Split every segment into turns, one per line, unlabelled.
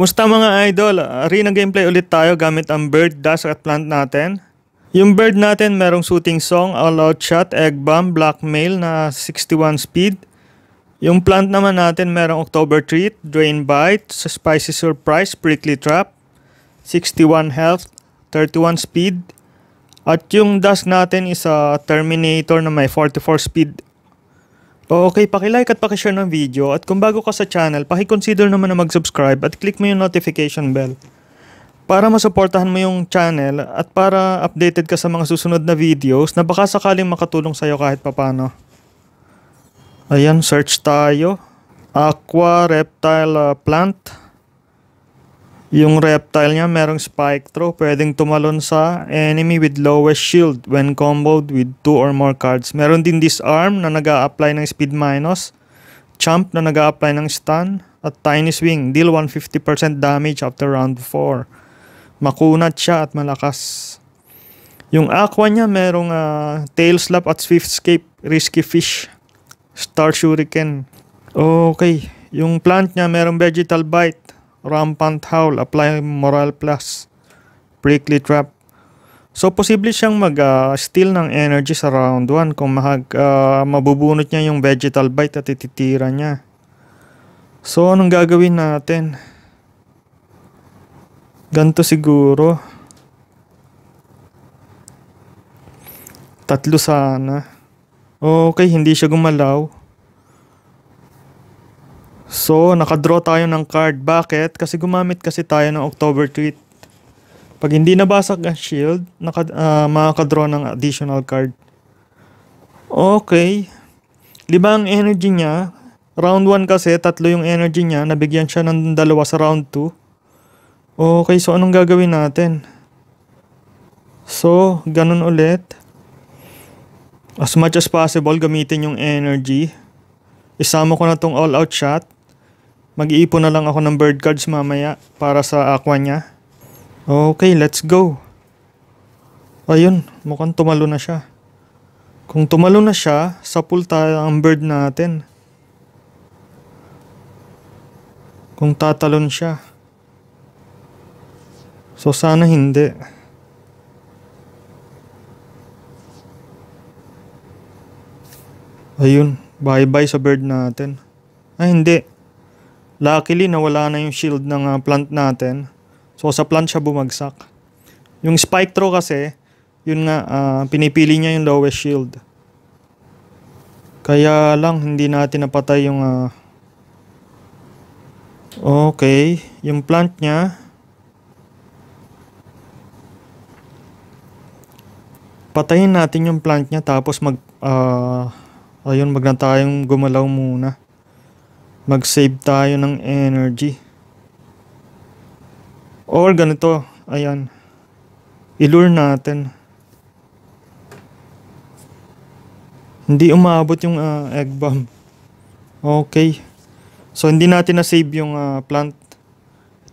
Kumusta mga idol? Arena ah, gameplay ulit tayo gamit ang bird, dash at plant natin. Yung bird natin merong shooting song, all out shot, egg bomb, blackmail na 61 speed. Yung plant naman natin merong October treat, drain bite, spicy surprise, prickly trap, 61 health, 31 speed. At yung dash natin is a terminator na may 44 speed Oh, okay, pakilike at pakishare ng video at kung bago ka sa channel, pakiconsider naman na mag-subscribe at click mo yung notification bell. Para masuportahan mo yung channel at para updated ka sa mga susunod na videos na baka sakaling makatulong sa'yo kahit papano. Ayan, search tayo. Aqua Reptile uh, Plant. Yung reptile niya merong spike throw, pwedeng tumalon sa enemy with lowest shield when comboed with two or more cards. Meron din disarm na nag apply ng speed minus, champ na nag apply ng stun, at tiny swing, deal 150% damage after round 4. Makunat siya at malakas. Yung aqua niya merong uh, tail slap at swift escape, risky fish, star shuriken. Okay, yung plant niya merong vegetal bite, rampant howl, apply moral plus, prickly trap. So, posible siyang mag-steal ah, uh, ng energy sa round 1 kung mahag, uh, mabubunot niya yung vegetal bite at ititira niya. So, anong gagawin natin? Ganto siguro. Tatlo sana. Okay, hindi siya gumalaw. So, nakadraw tayo ng card. Bakit? Kasi gumamit kasi tayo ng October tweet. Pag hindi nabasag ang shield, naka, uh, makakadraw ng additional card. Okay. Di ang energy niya? Round 1 kasi, tatlo yung energy niya. Nabigyan siya ng dalawa sa round 2. Okay, so anong gagawin natin? So, ganun ulit. As much as possible, gamitin yung energy. Isama ko na tong all-out shot. Mag-iipon na lang ako ng bird cards mamaya para sa aqua niya. Okay, let's go. Ayun, mukhang tumalo na siya. Kung tumalo na siya, sa pool tayo ang bird natin. Kung tatalon siya. So sana hindi. Ayun, bye-bye sa bird natin. Ay ah, hindi, Luckily, nawala na yung shield ng ah, plant natin. So, sa plant siya bumagsak. Yung spike throw kasi, yun nga, uh, pinipili niya yung lowest shield. Kaya lang, hindi natin napatay yung... Uh... Okay, yung plant niya. Patayin natin yung plant niya tapos mag... Uh... Ayun, magna tayong gumalaw muna mag-save tayo ng energy. Or ganito, ayan. Ilure natin. Hindi umabot yung uh, egg bomb. Okay. So hindi natin na-save yung uh, plant.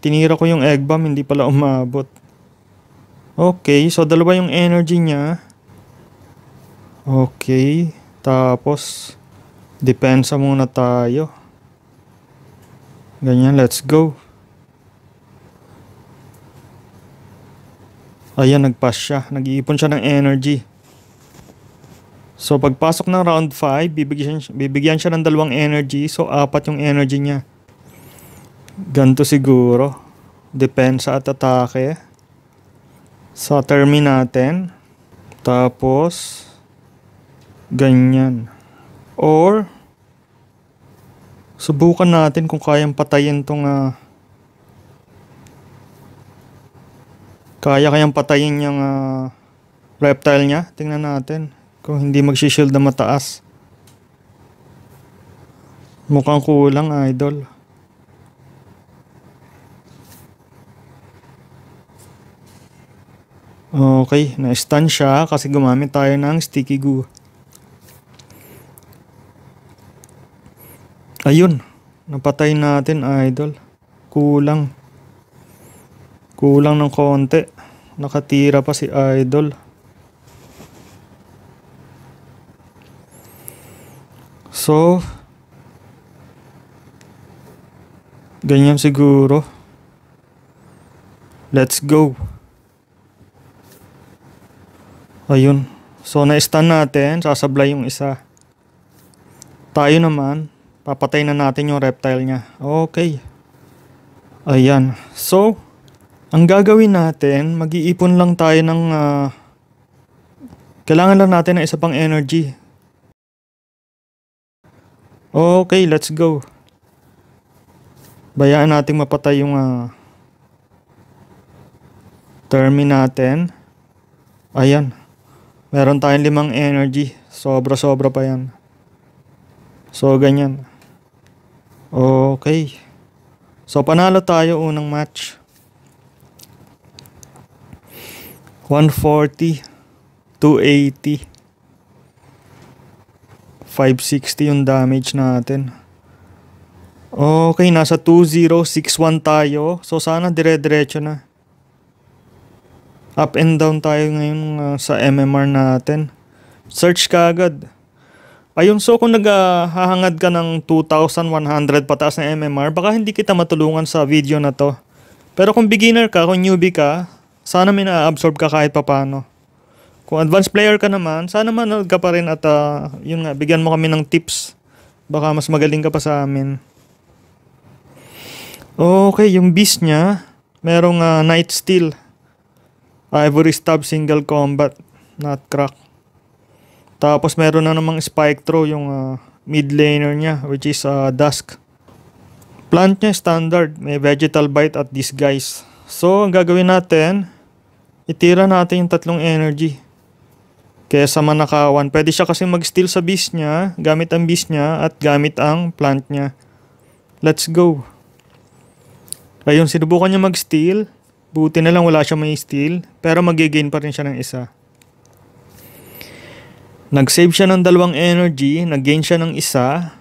Tinira ko yung egg bomb, hindi pala umabot. Okay, so dalawa yung energy niya. Okay, tapos depensa muna tayo. Ganyan, let's go. Ayan, nagpass siya. Nag-iipon siya ng energy. So, pagpasok ng round 5, bibigyan, bibigyan siya ng dalawang energy. So, apat yung energy niya. Ganto siguro. Depensa at atake. Sa termin natin. Tapos, ganyan. Or, Subukan natin kung kayang patayin tong uh, kaya kayang patayin yung uh, reptile niya. Tingnan natin kung hindi magsi-shield na mataas. Mukhang kulang idol. Okay, na-stun siya kasi gumamit tayo ng sticky goo. Ayun, napatay natin idol. Kulang. Kulang ng konti. Nakatira pa si idol. So, ganyan siguro. Let's go. Ayun. So, na-stun natin. Sasablay yung isa. Tayo naman, Papatay na natin yung reptile niya. Okay. Ayan. So, ang gagawin natin, mag-iipon lang tayo ng... Uh, kailangan lang natin ng isa pang energy. Okay, let's go. Bayaan natin mapatay yung... Uh, termi natin. Ayan. Meron tayong limang energy. Sobra-sobra pa yan. So, ganyan. Okay. So, panalo tayo unang match. 140, 280, 560 yung damage natin. Okay, nasa 2061 tayo. So, sana dire-diretso na. Up and down tayo ngayon uh, sa MMR natin. Search ka Ayun, so kung naghahangad ka ng 2,100 pataas na MMR, baka hindi kita matulungan sa video na to. Pero kung beginner ka, kung newbie ka, sana may na-absorb ka kahit papano. Kung advanced player ka naman, sana manood ka pa rin at uh, yun nga, bigyan mo kami ng tips. Baka mas magaling ka pa sa amin. Okay, yung beast niya, merong uh, Night Steel, Ivory Stab Single Combat, not crack. Tapos meron na namang spike throw yung uh, mid laner niya which is uh, Dusk. Plant niya standard, may vegetal bite at disguise. So ang gagawin natin, itira natin yung tatlong energy. Kesa manakawan, pwede siya kasi mag-steal sa beast niya, gamit ang beast niya at gamit ang plant niya. Let's go. Ayun, sinubukan niya mag-steal. Buti na lang wala siya may steal. Pero mag-gain pa rin siya ng isa. Nag-save siya ng dalawang energy, nag-gain siya ng isa.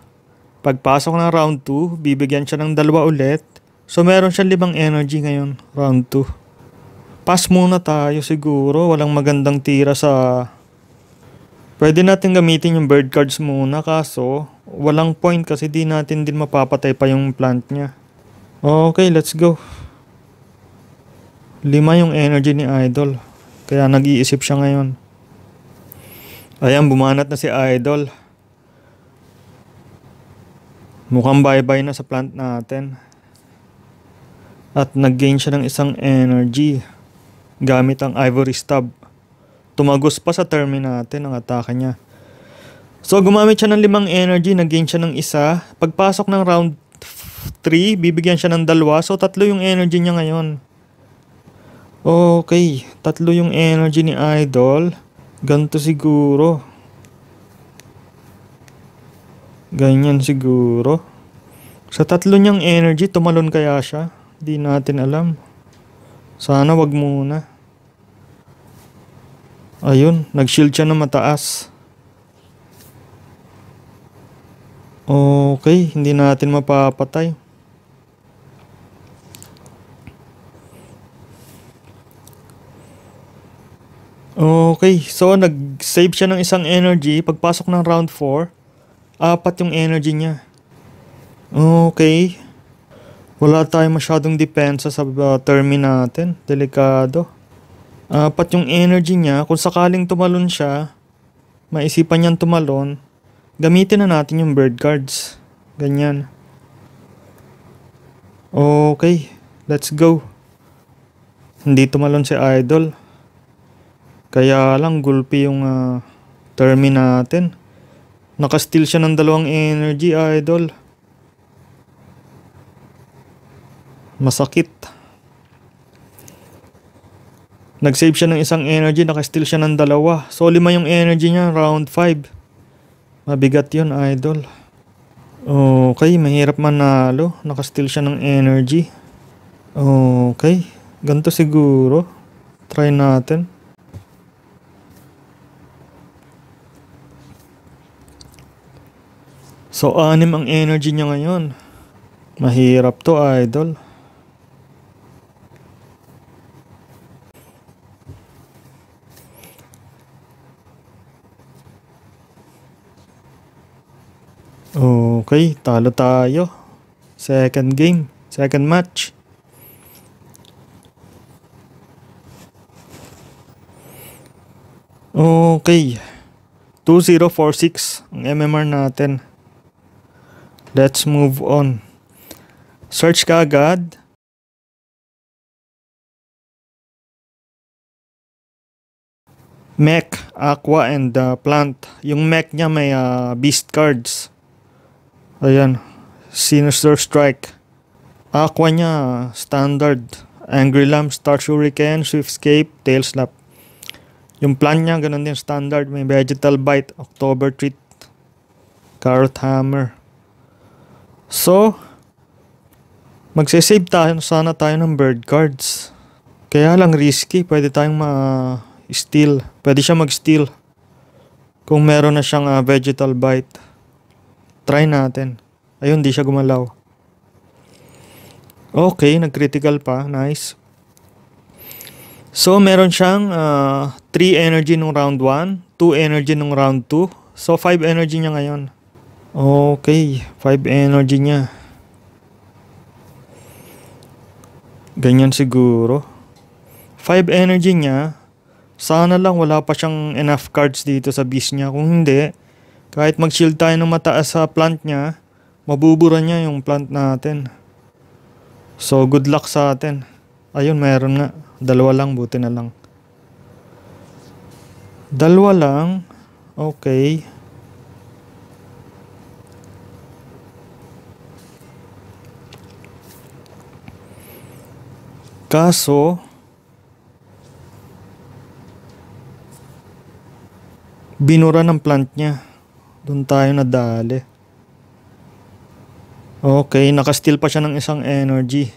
Pagpasok ng round 2, bibigyan siya ng dalawa ulit. So meron siyang limang energy ngayon, round 2. Pass muna tayo siguro, walang magandang tira sa... Pwede natin gamitin yung bird cards muna kaso walang point kasi di natin din mapapatay pa yung plant niya. Okay, let's go. Lima yung energy ni Idol. Kaya nag-iisip siya ngayon. Ayan, bumanat na si Idol. Mukhang bye-bye na sa plant natin. At nag-gain siya ng isang energy gamit ang ivory stab. Tumagos pa sa termi natin ang atake niya. So gumamit siya ng limang energy, nag-gain siya ng isa. Pagpasok ng round 3, bibigyan siya ng dalawa. So tatlo yung energy niya ngayon. Okay, tatlo yung energy ni Idol ganto siguro ganyan siguro sa tatlo niyang energy tumalon kaya siya di natin alam sana wag muna ayun nag shield siya na mataas okay hindi natin mapapatay Okay, so nag-save siya ng isang energy. Pagpasok ng round 4, apat yung energy niya. Okay. Wala tayong masyadong depensa sa uh, termi natin. Delikado. Apat yung energy niya. Kung sakaling tumalon siya, maisipan niyang tumalon, gamitin na natin yung bird cards. Ganyan. Okay, let's go. Hindi tumalon si Idol. Kaya lang gulpi yung uh, termi natin. Nakastil siya ng dalawang energy idol. Masakit. Nag-save siya ng isang energy, nakastil siya ng dalawa. So lima yung energy niya, round 5. Mabigat yun idol. Okay, mahirap manalo. Nakastil siya ng energy. Okay, Ganto siguro. Try natin. So, anim ang energy niya ngayon. Mahirap to, idol. Okay, talo tayo. Second game, second match. Okay. 2046 ang MMR natin. Let's move on. Search ka agad. mech, aqua, and uh, plant. Yung mech niya may uh, beast cards. Ayan. Sinister Strike. Aqua niya, standard. Angry Lamb, Star Shuriken, Swiftscape, Tail Slap. Yung plant niya, ganun din standard. May Vegetal Bite, October Treat, Carrot Hammer. So, magsisave tayo, sana tayo ng bird cards. Kaya lang risky, pwede tayong ma-steal. Pwede siya mag-steal. Kung meron na siyang uh, vegetal bite. Try natin. Ayun, di siya gumalaw. Okay, nag-critical pa. Nice. So, meron siyang 3 uh, ah, energy nung round 1, 2 energy nung round 2. So, 5 energy niya ngayon. Okay, 5 energy niya. Ganyan siguro. 5 energy niya. Sana lang wala pa siyang enough cards dito sa beast niya. Kung hindi, kahit mag-shield tayo ng mataas sa plant niya, mabubura niya yung plant natin. So, good luck sa atin. Ayun, meron nga. Dalawa lang, buti na lang. Dalawa lang. Okay. Kaso, binura ng plant niya. Doon tayo nadali. Okay, nakastil pa siya ng isang energy.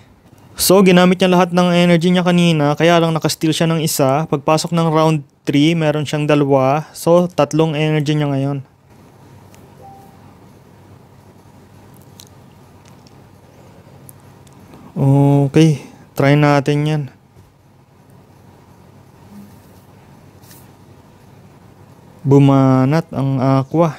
So, ginamit niya lahat ng energy niya kanina, kaya lang nakastil siya ng isa. Pagpasok ng round 3, meron siyang dalawa. So, tatlong energy niya ngayon. Okay. Try natin yan. Bumanat ang aqua.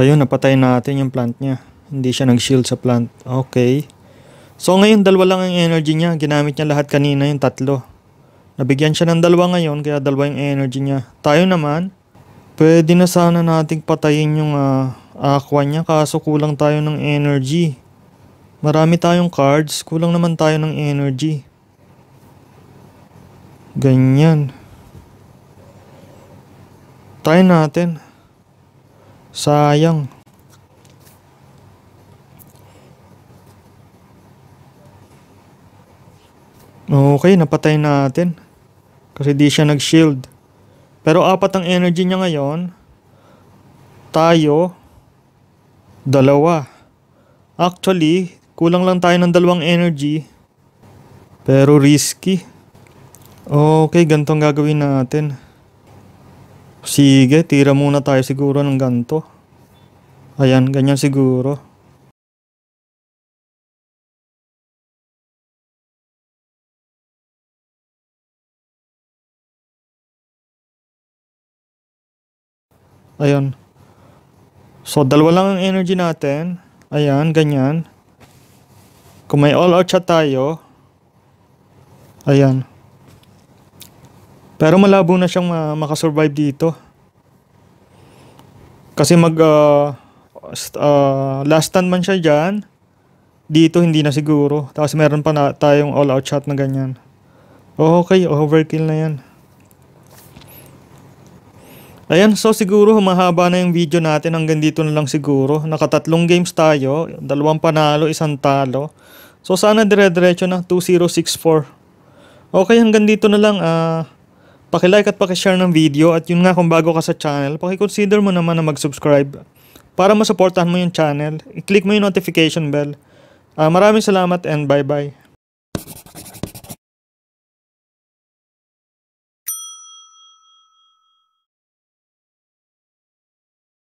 Ayun, napatay natin yung plant niya. Hindi siya nag-shield sa plant. Okay. So ngayon, dalawa lang ang energy niya. Ginamit niya lahat kanina yung tatlo. Nabigyan siya ng dalawa ngayon, kaya dalawa yung energy niya. Tayo naman, Pwede na sana nating patayin yung uh, aqua niya kaso kulang tayo ng energy. Marami tayong cards, kulang naman tayo ng energy. Ganyan. Try natin. Sayang. Okay, napatay natin. Kasi di siya nag-shield. Pero apat ang energy niya ngayon. Tayo, dalawa. Actually, kulang lang tayo ng dalawang energy. Pero risky. Okay, ganito ang gagawin natin. Sige, tira muna tayo siguro ng ganto. Ayan, ganyan siguro. Ayan. So, dalawa lang ang energy natin. Ayan, ganyan. Kung may all out siya tayo, ayan. Pero malabo na siyang makasurvive dito. Kasi mag, uh, uh, last stand man siya dyan, dito hindi na siguro. Tapos meron pa na tayong all out shot na ganyan. Okay, overkill na yan. Ayan, so siguro mahaba na yung video natin hanggang dito na lang siguro. Nakatatlong games tayo, dalawang panalo, isang talo. So sana dire-diretso na 2064. Okay, hanggang dito na lang. Uh, paki-like at paki-share ng video at yun nga kung bago ka sa channel, paki-consider mo naman na mag-subscribe para masuportahan mo yung channel. I-click mo yung notification bell. Uh, maraming salamat and bye-bye.